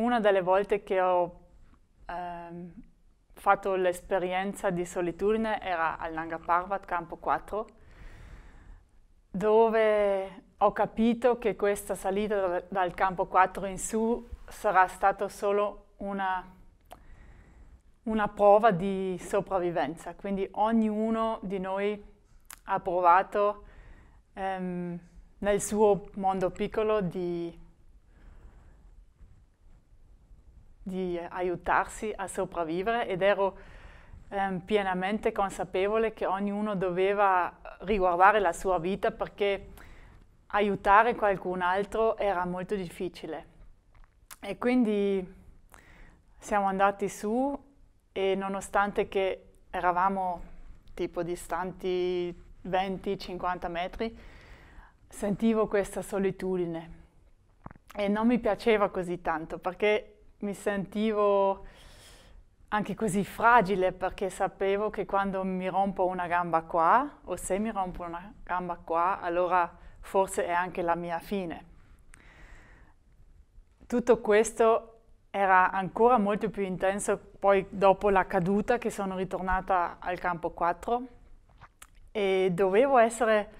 una delle volte che ho ehm, fatto l'esperienza di solitudine era al Nanga Parvat, campo 4, dove ho capito che questa salita dal campo 4 in su sarà stata solo una, una prova di sopravvivenza. Quindi ognuno di noi ha provato ehm, nel suo mondo piccolo di di aiutarsi a sopravvivere ed ero ehm, pienamente consapevole che ognuno doveva riguardare la sua vita perché aiutare qualcun altro era molto difficile. E quindi siamo andati su e nonostante che eravamo tipo distanti 20-50 metri, sentivo questa solitudine e non mi piaceva così tanto perché mi sentivo anche così fragile perché sapevo che quando mi rompo una gamba qua o se mi rompo una gamba qua, allora forse è anche la mia fine. Tutto questo era ancora molto più intenso poi dopo la caduta che sono ritornata al campo 4 e dovevo essere,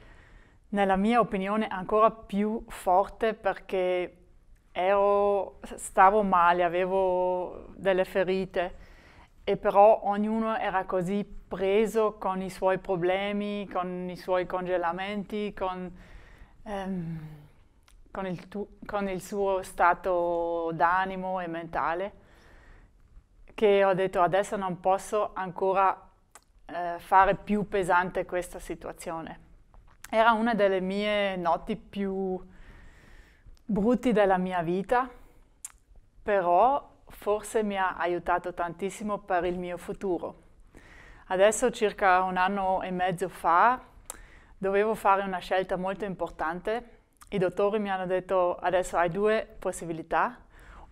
nella mia opinione, ancora più forte perché ero, stavo male, avevo delle ferite e però ognuno era così preso con i suoi problemi, con i suoi congelamenti, con, ehm, con, il, tu, con il suo stato d'animo e mentale, che ho detto adesso non posso ancora eh, fare più pesante questa situazione. Era una delle mie notti più brutti della mia vita, però forse mi ha aiutato tantissimo per il mio futuro. Adesso circa un anno e mezzo fa dovevo fare una scelta molto importante. I dottori mi hanno detto adesso hai due possibilità,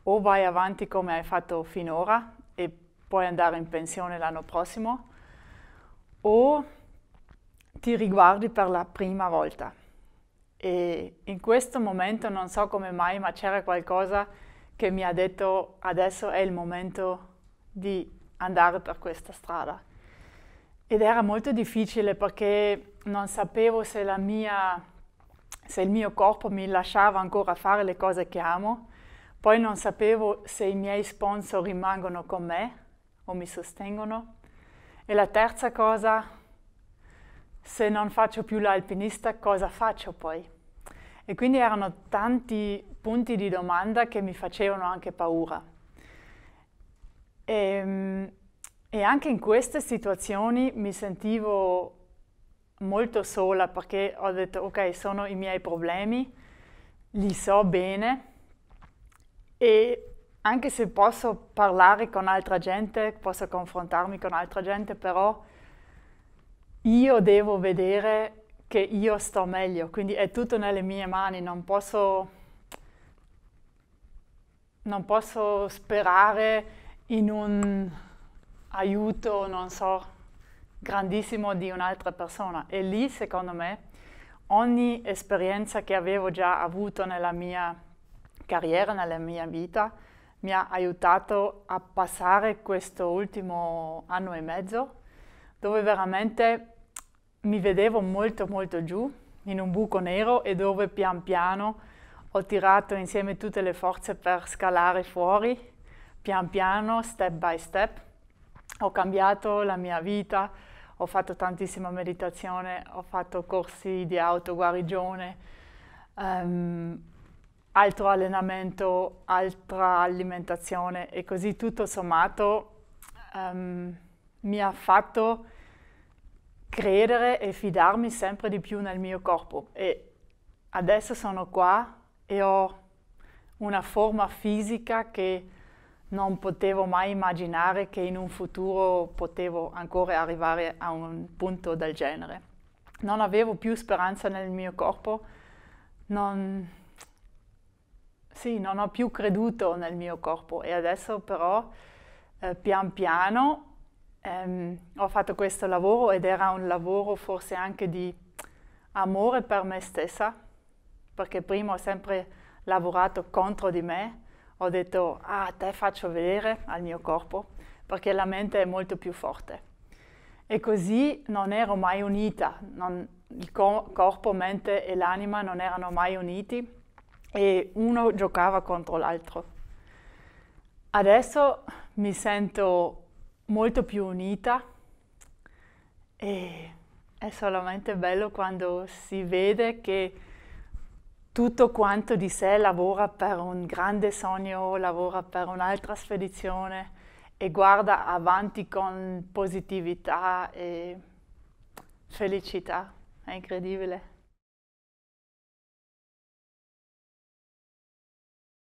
o vai avanti come hai fatto finora e puoi andare in pensione l'anno prossimo, o ti riguardi per la prima volta e in questo momento non so come mai, ma c'era qualcosa che mi ha detto adesso è il momento di andare per questa strada. Ed era molto difficile perché non sapevo se, mia, se il mio corpo mi lasciava ancora fare le cose che amo, poi non sapevo se i miei sponsor rimangono con me o mi sostengono. E la terza cosa se non faccio più l'alpinista cosa faccio poi? E quindi erano tanti punti di domanda che mi facevano anche paura. E, ehm, e anche in queste situazioni mi sentivo molto sola perché ho detto ok, sono i miei problemi, li so bene e anche se posso parlare con altra gente, posso confrontarmi con altra gente, però io devo vedere che io sto meglio, quindi è tutto nelle mie mani, non posso, non posso sperare in un aiuto, non so, grandissimo di un'altra persona. E lì, secondo me, ogni esperienza che avevo già avuto nella mia carriera, nella mia vita, mi ha aiutato a passare questo ultimo anno e mezzo, dove veramente mi vedevo molto molto giù in un buco nero e dove pian piano ho tirato insieme tutte le forze per scalare fuori, pian piano, step by step. Ho cambiato la mia vita, ho fatto tantissima meditazione, ho fatto corsi di autoguarigione, um, altro allenamento, altra alimentazione e così tutto sommato um, mi ha fatto credere e fidarmi sempre di più nel mio corpo. E adesso sono qua e ho una forma fisica che non potevo mai immaginare che in un futuro potevo ancora arrivare a un punto del genere. Non avevo più speranza nel mio corpo, non, sì, non ho più creduto nel mio corpo e adesso però eh, pian piano ehm, ho fatto questo lavoro ed era un lavoro forse anche di amore per me stessa, perché prima ho sempre lavorato contro di me, ho detto ah te faccio vedere al mio corpo, perché la mente è molto più forte. E così non ero mai unita, non, il co corpo, mente e l'anima non erano mai uniti e uno giocava contro l'altro. Adesso mi sento molto più unita e è solamente bello quando si vede che tutto quanto di sé lavora per un grande sogno, lavora per un'altra spedizione e guarda avanti con positività e felicità. È incredibile.